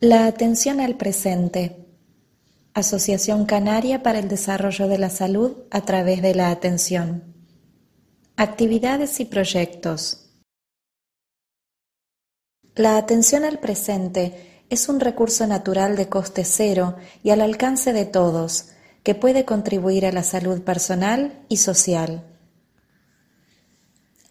La atención al presente. Asociación Canaria para el Desarrollo de la Salud a través de la atención. Actividades y proyectos. La atención al presente es un recurso natural de coste cero y al alcance de todos, que puede contribuir a la salud personal y social.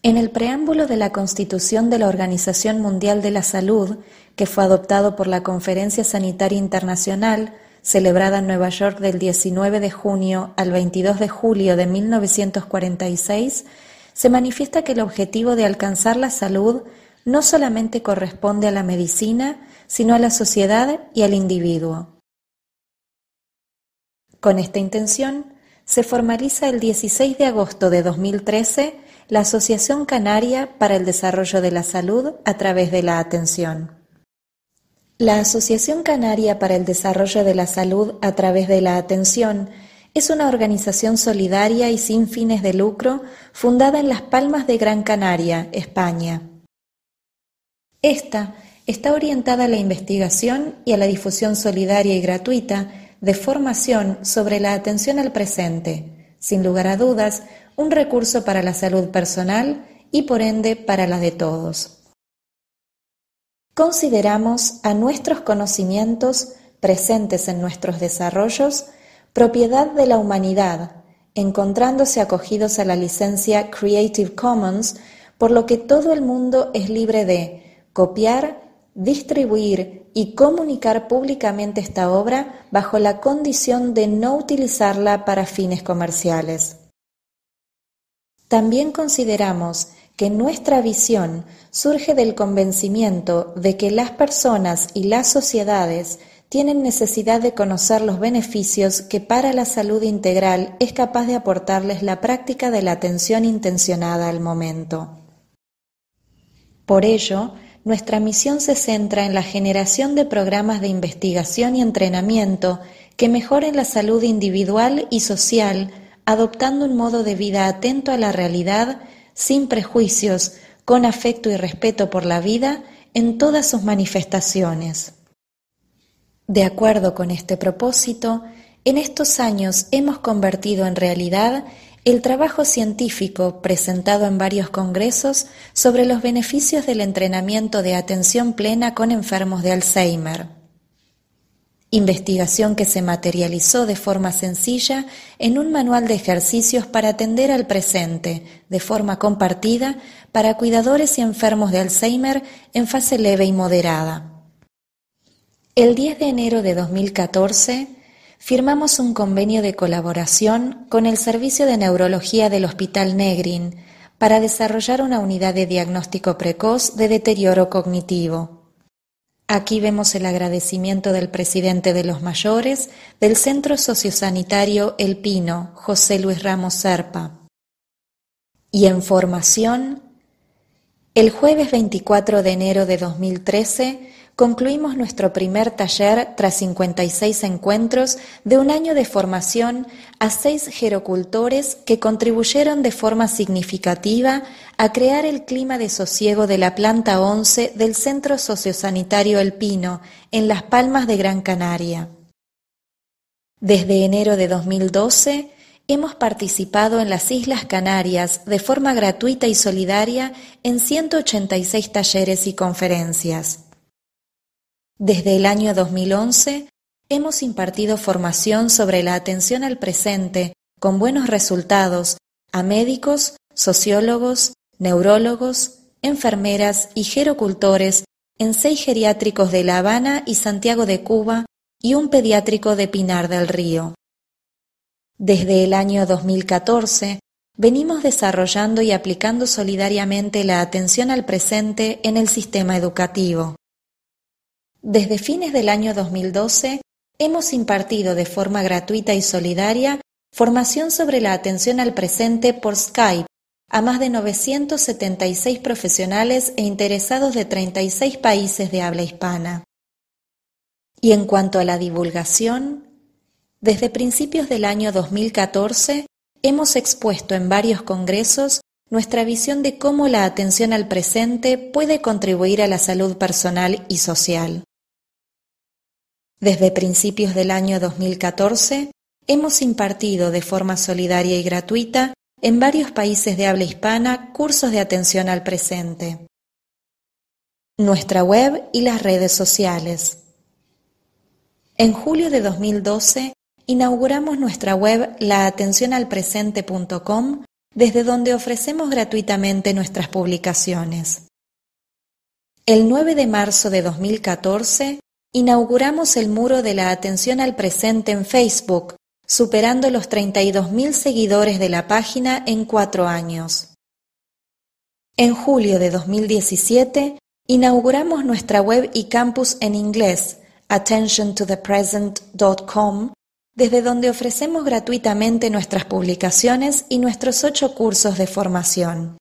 En el preámbulo de la Constitución de la Organización Mundial de la Salud, que fue adoptado por la Conferencia Sanitaria Internacional, celebrada en Nueva York del 19 de junio al 22 de julio de 1946, se manifiesta que el objetivo de alcanzar la salud no solamente corresponde a la medicina, sino a la sociedad y al individuo. Con esta intención, se formaliza el 16 de agosto de 2013 la Asociación Canaria para el Desarrollo de la Salud a través de la atención. La Asociación Canaria para el Desarrollo de la Salud a través de la Atención es una organización solidaria y sin fines de lucro fundada en Las Palmas de Gran Canaria, España. Esta está orientada a la investigación y a la difusión solidaria y gratuita de formación sobre la atención al presente, sin lugar a dudas, un recurso para la salud personal y por ende para la de todos. Consideramos a nuestros conocimientos presentes en nuestros desarrollos propiedad de la humanidad, encontrándose acogidos a la licencia Creative Commons, por lo que todo el mundo es libre de copiar, distribuir y comunicar públicamente esta obra bajo la condición de no utilizarla para fines comerciales. También consideramos que nuestra visión surge del convencimiento de que las personas y las sociedades tienen necesidad de conocer los beneficios que para la salud integral es capaz de aportarles la práctica de la atención intencionada al momento. Por ello, nuestra misión se centra en la generación de programas de investigación y entrenamiento que mejoren la salud individual y social, adoptando un modo de vida atento a la realidad, sin prejuicios, con afecto y respeto por la vida en todas sus manifestaciones. De acuerdo con este propósito, en estos años hemos convertido en realidad el trabajo científico presentado en varios congresos sobre los beneficios del entrenamiento de atención plena con enfermos de Alzheimer. Investigación que se materializó de forma sencilla en un manual de ejercicios para atender al presente, de forma compartida, para cuidadores y enfermos de Alzheimer en fase leve y moderada. El 10 de enero de 2014, firmamos un convenio de colaboración con el Servicio de Neurología del Hospital Negrin para desarrollar una unidad de diagnóstico precoz de deterioro cognitivo. Aquí vemos el agradecimiento del presidente de los mayores del Centro Sociosanitario El Pino, José Luis Ramos Serpa. Y en formación, el jueves 24 de enero de 2013, concluimos nuestro primer taller tras 56 encuentros de un año de formación a seis gerocultores que contribuyeron de forma significativa a crear el clima de sosiego de la planta 11 del Centro Sociosanitario El Pino, en Las Palmas de Gran Canaria. Desde enero de 2012, Hemos participado en las Islas Canarias de forma gratuita y solidaria en 186 talleres y conferencias. Desde el año 2011 hemos impartido formación sobre la atención al presente con buenos resultados a médicos, sociólogos, neurólogos, enfermeras y gerocultores en seis geriátricos de La Habana y Santiago de Cuba y un pediátrico de Pinar del Río. Desde el año 2014, venimos desarrollando y aplicando solidariamente la atención al presente en el sistema educativo desde fines del año 2012 hemos impartido de forma gratuita y solidaria formación sobre la atención al presente por Skype a más de 976 profesionales e interesados de 36 países de habla hispana. Y en cuanto a la divulgación, desde principios del año 2014 hemos expuesto en varios congresos nuestra visión de cómo la atención al presente puede contribuir a la salud personal y social. Desde principios del año 2014, hemos impartido de forma solidaria y gratuita en varios países de habla hispana cursos de atención al presente. Nuestra web y las redes sociales. En julio de 2012 inauguramos nuestra web laatencionalpresente.com desde donde ofrecemos gratuitamente nuestras publicaciones. El 9 de marzo de 2014 Inauguramos el muro de la atención al presente en Facebook, superando los 32.000 seguidores de la página en cuatro años. En julio de 2017, inauguramos nuestra web y campus en inglés, attentiontothepresent.com, desde donde ofrecemos gratuitamente nuestras publicaciones y nuestros ocho cursos de formación.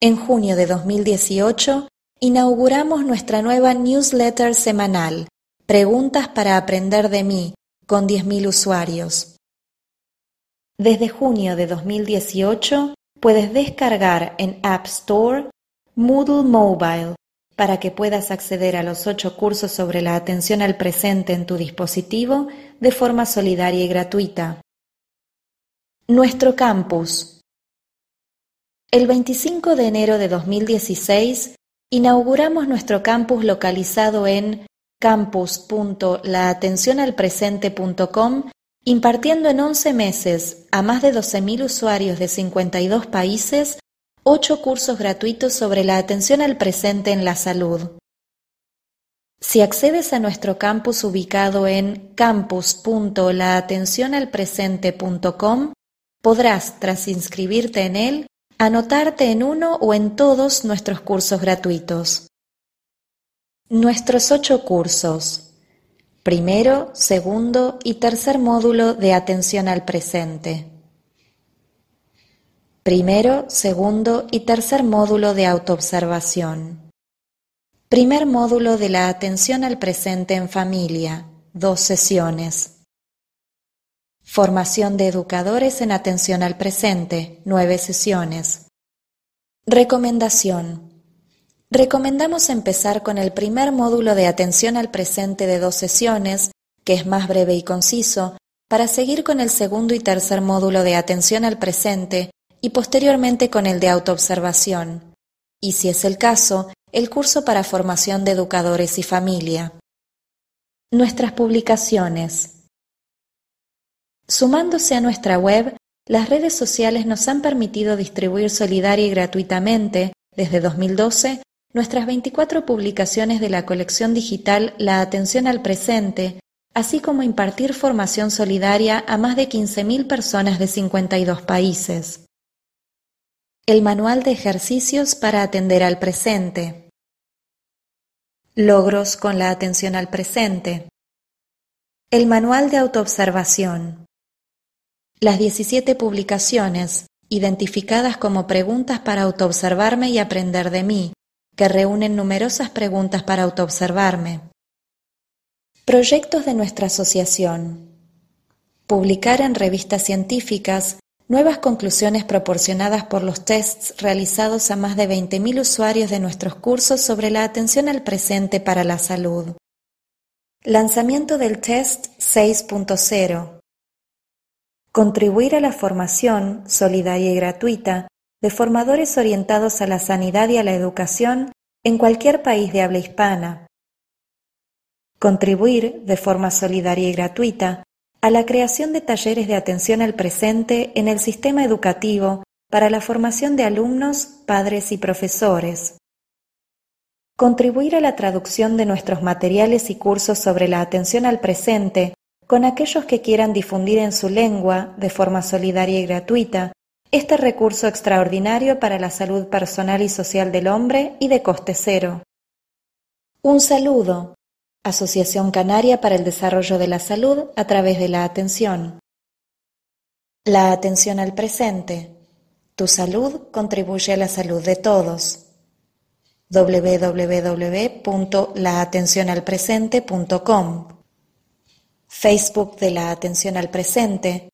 En junio de 2018, inauguramos nuestra nueva newsletter semanal, Preguntas para aprender de mí, con 10.000 usuarios. Desde junio de 2018 puedes descargar en App Store Moodle Mobile para que puedas acceder a los ocho cursos sobre la atención al presente en tu dispositivo de forma solidaria y gratuita. Nuestro campus. El 25 de enero de 2016 Inauguramos nuestro campus localizado en campus.laatencionalpresente.com impartiendo en 11 meses a más de 12.000 usuarios de 52 países 8 cursos gratuitos sobre la atención al presente en la salud. Si accedes a nuestro campus ubicado en campus.laatencionalpresente.com, podrás, tras inscribirte en él, anotarte en uno o en todos nuestros cursos gratuitos. Nuestros ocho cursos. Primero, segundo y tercer módulo de atención al presente. Primero, segundo y tercer módulo de autoobservación. Primer módulo de la atención al presente en familia, dos sesiones. Formación de educadores en atención al presente, nueve sesiones. Recomendación. Recomendamos empezar con el primer módulo de atención al presente de dos sesiones, que es más breve y conciso, para seguir con el segundo y tercer módulo de atención al presente y posteriormente con el de autoobservación. Y si es el caso, el curso para formación de educadores y familia. Nuestras publicaciones. Sumándose a nuestra web, las redes sociales nos han permitido distribuir solidaria y gratuitamente, desde 2012, nuestras 24 publicaciones de la colección digital La Atención al Presente, así como impartir formación solidaria a más de 15.000 personas de 52 países. El Manual de Ejercicios para Atender al Presente. Logros con la atención al presente. El Manual de Autoobservación las 17 publicaciones, identificadas como preguntas para autoobservarme y aprender de mí, que reúnen numerosas preguntas para autoobservarme. Proyectos de nuestra asociación. Publicar en revistas científicas nuevas conclusiones proporcionadas por los tests realizados a más de 20.000 usuarios de nuestros cursos sobre la atención al presente para la salud. Lanzamiento del test 6.0 Contribuir a la formación, solidaria y gratuita, de formadores orientados a la sanidad y a la educación en cualquier país de habla hispana. Contribuir, de forma solidaria y gratuita, a la creación de talleres de atención al presente en el sistema educativo para la formación de alumnos, padres y profesores. Contribuir a la traducción de nuestros materiales y cursos sobre la atención al presente con aquellos que quieran difundir en su lengua, de forma solidaria y gratuita, este recurso extraordinario para la salud personal y social del hombre y de coste cero. Un saludo. Asociación Canaria para el Desarrollo de la Salud a través de la atención. La atención al presente. Tu salud contribuye a la salud de todos. www.laatencionalpresente.com Facebook de la Atención al Presente,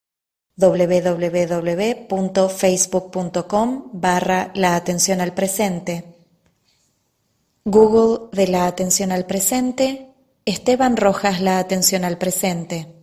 www.facebook.com barra la atención al presente. Google de la atención al presente, Esteban Rojas la atención al presente.